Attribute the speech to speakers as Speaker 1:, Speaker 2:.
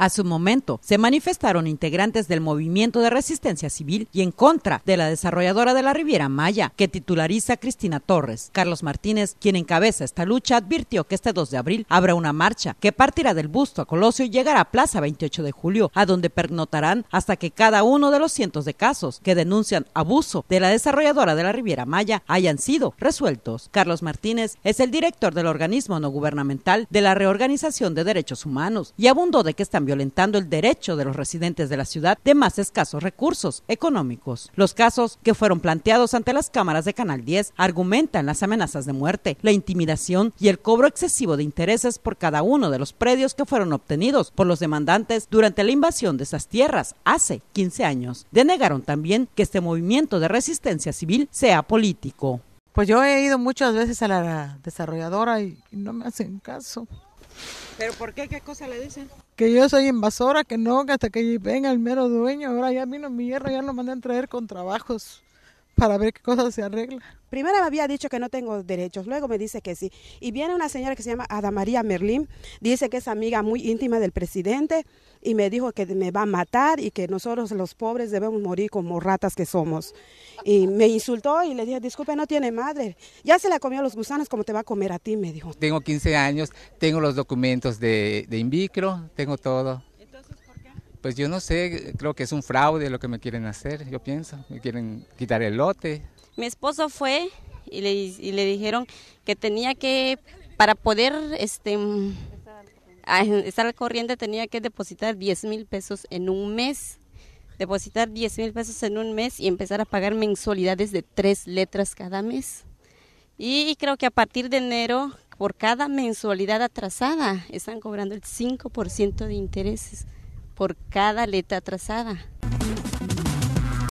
Speaker 1: A su momento, se manifestaron integrantes del movimiento de resistencia civil y en contra de la desarrolladora de la Riviera Maya, que titulariza Cristina Torres. Carlos Martínez, quien encabeza esta lucha, advirtió que este 2 de abril habrá una marcha que partirá del busto a Colosio y llegará a Plaza 28 de julio, a donde pernotarán hasta que cada uno de los cientos de casos que denuncian abuso de la desarrolladora de la Riviera Maya hayan sido resueltos. Carlos Martínez es el director del organismo no gubernamental de la reorganización de derechos humanos y abundó de que están violentando el derecho de los residentes de la ciudad de más escasos recursos económicos. Los casos que fueron planteados ante las cámaras de Canal 10 argumentan las amenazas de muerte, la intimidación y el cobro excesivo de intereses por cada uno de los predios que fueron obtenidos por los demandantes durante la invasión de esas tierras hace 15 años. Denegaron también que este movimiento de resistencia civil sea político. Pues yo he ido muchas veces a la
Speaker 2: desarrolladora y no me hacen caso.
Speaker 1: ¿Pero por qué? ¿Qué cosa le dicen?
Speaker 2: Que yo soy invasora, que no, que hasta que venga el mero dueño. Ahora ya vino mi hierro, ya lo mandan traer con trabajos para ver qué cosas se arregla. Primero me había dicho que no tengo derechos, luego me dice que sí. Y viene una señora que se llama Ada María Merlín, dice que es amiga muy íntima del presidente y me dijo que me va a matar y que nosotros los pobres debemos morir como ratas que somos. Y me insultó y le dije, disculpe, no tiene madre, ya se la comió a los gusanos, ¿cómo te va a comer a ti? Me dijo.
Speaker 3: Tengo 15 años, tengo los documentos de, de Invicro, tengo todo. Pues yo no sé, creo que es un fraude lo que me quieren hacer, yo pienso, me quieren quitar el lote.
Speaker 4: Mi esposo fue y le, dijeron que tenía que, para poder este, mm, estar al corriente, tenía que depositar 10 mil pesos en un mes. Depositar 10 mil pesos en un mes y empezar a pagar mensualidades de tres letras cada mes. Y creo que a partir de enero, por cada mensualidad atrasada, están cobrando el 5% de intereses por cada letra trazada.